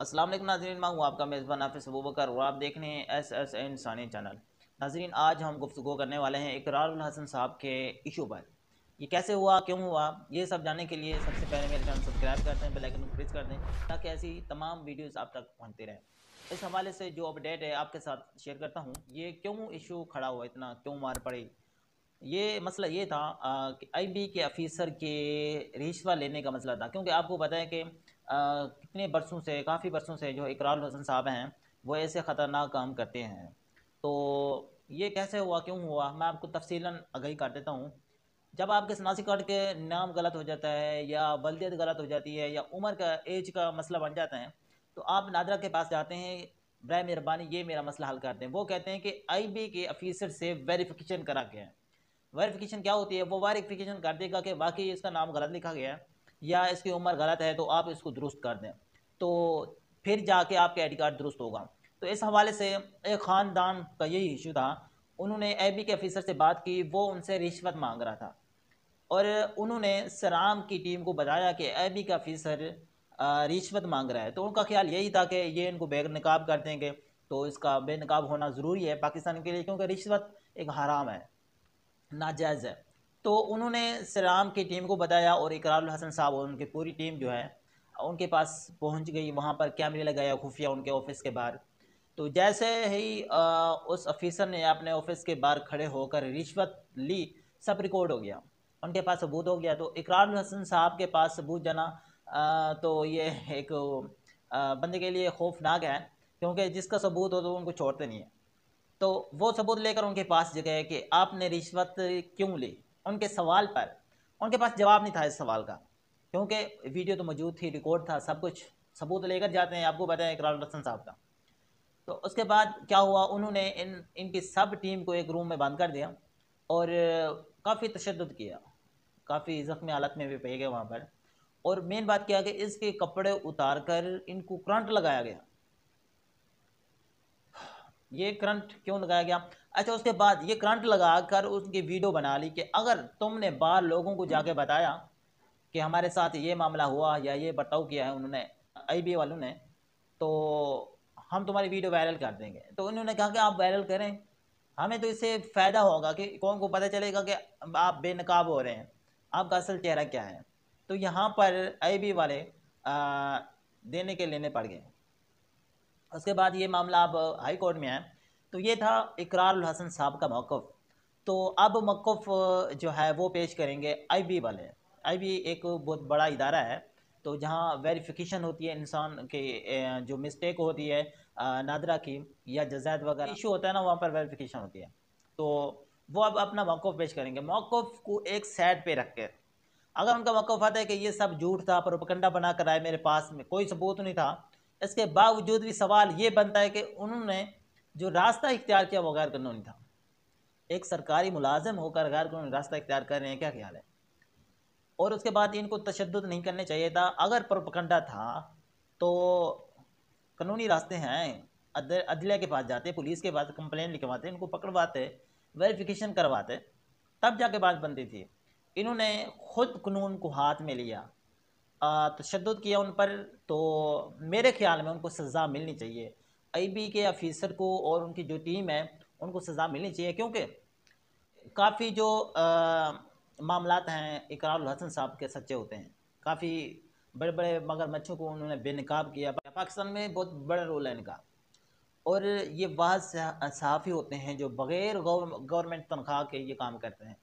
असलम नाजरीन मैं हूँ आपका मेज़बान आफिस बकर और आप देख रहे हैं एस एस इंसानी चैनल नाजरीन आज हम गुफ्तु करने वाले हैं इकरार हसन साहब के इशू पर ये कैसे हुआ क्यों हुआ ये सब जानने के लिए सबसे पहले मेरे चैनल सब्सक्राइब करते हैं बेलाइकन को प्रेस कर दें ताकि ऐसी तमाम वीडियोज़ आप तक पहुँचते रहें इस हवाले से जो अपडेट है आपके साथ शेयर करता हूँ ये क्यों इशू खड़ा हुआ इतना क्यों मार पड़ी ये मसला ये था कि आई बी के अफ़ीसर के रिश्वा लेने का मसला था क्योंकि आपको पता है कि कितने बरसों से काफ़ी बरसों से जो इकरार हसन साहब हैं वो ऐसे ख़तरनाक काम करते हैं तो ये कैसे हुआ क्यों हुआ मैं आपको तफसीला आगही कर देता हूँ जब आपके सनासी कार्ड के नाम गलत हो जाता है या वलदियत गलत हो जाती है या उम्र का एज का मसला बन जाता है तो आप नादरा के पास जाते हैं बर मेहरबानी ये मेरा मसला हल करते हैं वो कहते हैं कि आई बी के अफ़ीसर से वेरिफिकेशन करा के वेरिफिकेशन क्या होती है वो वेरिफिकेशन कर देगा कि वाकई इसका नाम गलत लिखा गया है या इसकी उम्र गलत है तो आप इसको दुरुस्त कर दें तो फिर जाके आपके आई कार्ड दुरुस्त होगा तो इस हवाले से एक ख़ानदान का यही इशू था उन्होंने ए बी के ऑफिसर से बात की वो उनसे रिश्वत मांग रहा था और उन्होंने सराम की टीम को बताया कि ए बी का ऑफिसर रिश्वत मांग रहा है तो उनका ख्याल यही था कि ये इनको बेनकाब कर देंगे तो इसका बेनकाब होना ज़रूरी है पाकिस्तान के लिए क्योंकि रिश्वत एक हराम है नाजायज़ है तो उन्होंने सलाम की टीम को बताया और इकरारुल हसन साहब और उनकी पूरी टीम जो है उनके पास पहुंच गई वहाँ पर कैमरे लगाया खुफिया उनके ऑफिस के बाहर तो जैसे ही आ, उस ऑफिसर ने अपने ऑफिस के बाहर खड़े होकर रिश्वत ली सब रिकॉर्ड हो गया उनके पास सबूत हो गया तो इकरार हसन साहब के पास सबूत जाना आ, तो ये एक आ, बंदे के लिए खौफनाक है क्योंकि जिसका सबूत हो तो उनको छोड़ते नहीं है तो वो सबूत लेकर उनके पास जगह है कि आपने रिश्वत क्यों ली उनके सवाल पर उनके पास जवाब नहीं था इस सवाल का क्योंकि वीडियो तो मौजूद थी रिकॉर्ड था सब कुछ सबूत लेकर जाते हैं आपको बताएं इकराल रसन साहब का तो उसके बाद क्या हुआ उन्होंने इन इनकी सब टीम को एक रूम में बंद कर दिया और काफ़ी तशद किया काफ़ी ज़ख्मी हालत में भी पे गए वहाँ पर और मेन बात क्या कि इसके कपड़े उतार कर इनको करंट लगाया गया ये करंट क्यों लगाया गया अच्छा उसके बाद ये करंट लगा कर उनकी वीडियो बना ली कि अगर तुमने बाहर लोगों को जाके बताया कि हमारे साथ ये मामला हुआ या ये बर्ताव किया है उन्होंने आई वालों ने तो हम तुम्हारी वीडियो वायरल कर देंगे तो उन्होंने कहा कि आप वायरल करें हमें तो इससे फ़ायदा होगा कि कौन को पता चलेगा कि आप बेनकाब हो रहे हैं आपका असल चेहरा क्या है तो यहाँ पर आई वाले आ, देने के लेने पड़ गए उसके बाद ये मामला अब हाई कोर्ट में है तो ये था इकरार हसन साहब का मौक़ तो अब मौक़ जो है वो पेश करेंगे आईबी वाले आईबी एक बहुत बड़ा इदारा है तो जहाँ वेरिफिकेशन होती है इंसान के जो मिस्टेक होती है नादरा की या जजायत वगैरह इशू होता है ना वहाँ पर वेरीफिकेशन होती है तो वो अब अपना मौक़ पेश करेंगे मौक़ को एक साइड पर रख के अगर उनका मौक़ आता है कि ये सब झूठ था उपकंडा बना कर आए मेरे पास में कोई सबूत नहीं था इसके बावजूद भी सवाल ये बनता है कि उन्होंने जो रास्ता इख्तियार किया वो गैर कानूनी था एक सरकारी मुलाजम होकर गैर कानूनी रास्ता इख्तियार कर रहे हैं क्या ख्याल है और उसके बाद इनको तशद नहीं करने चाहिए था अगर प्रोपकंडा था तो कानूनी रास्ते हैं अदलिया के पास जाते पुलिस के पास कंप्लेन लिखवाते इनको पकड़वाते वेरिफिकेशन करवाते तब जाके बात बनती थी इन्होंने खुद कानून को हाथ में लिया तशद किया उन पर तो मेरे ख्याल में उनको सज़ा मिलनी चाहिए आई बी के अफीसर को और उनकी जो टीम है उनको सज़ा मिलनी चाहिए क्योंकि काफ़ी जो मामला हैं इकरार हसन साहब के सच्चे होते हैं काफ़ी बड़े बड़े मगरमच्छों को उन्होंने बेनकाब किया पाकिस्तान में बहुत बड़ा रोल है इनका और ये वह सहाफ़ी होते हैं जो बग़ैर गवर्नमेंट तनख्वाह के ये काम करते हैं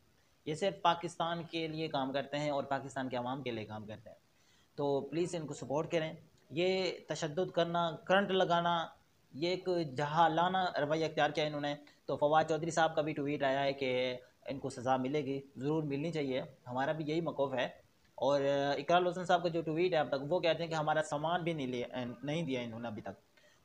ये सिर्फ पाकिस्तान के लिए काम करते हैं और पाकिस्तान के आवाम के लिए काम करते हैं तो प्लीज़ इनको सपोर्ट करें ये तशद करना करंट लगाना ये एक जहालाना रवैया अख्तियार किया इन्होंने तो फवाद चौधरी साहब का भी ट्वीट आया है कि इनको सज़ा मिलेगी ज़रूर मिलनी चाहिए हमारा भी यही मकूफ़ है और इकराल हसन साहब का जो ट्वीट है अब तक वो कहते हैं कि हमारा सामान भी नहीं लिया नहीं दिया इन्होंने अभी तक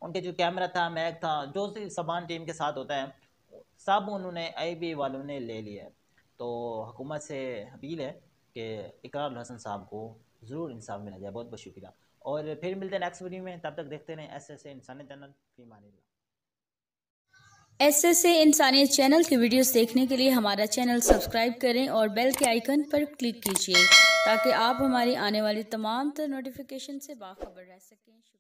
उनके जो कैमरा था मैक था जो सामान टीम के साथ होता है सब उन्होंने आई बी वालों ने ले लिया है तो हुकूमत से अपील है कि इकराल हसन साहब को ज़रूर इंसाफ मिला जाए बहुत बहुत शुक्रिया और फिर मिलते हैं नेक्स्ट वीडियो में तब तक देखते रहें ऐसे ऐसे इंसानी चैनल फी मानी एस ऐसे ए इंसानियत चैनल की वीडियोस देखने के लिए हमारा चैनल सब्सक्राइब करें और बेल के आइकन पर क्लिक कीजिए ताकि आप हमारी आने वाली तमाम तर नोटिफिकेशन से बाखबर रह सकें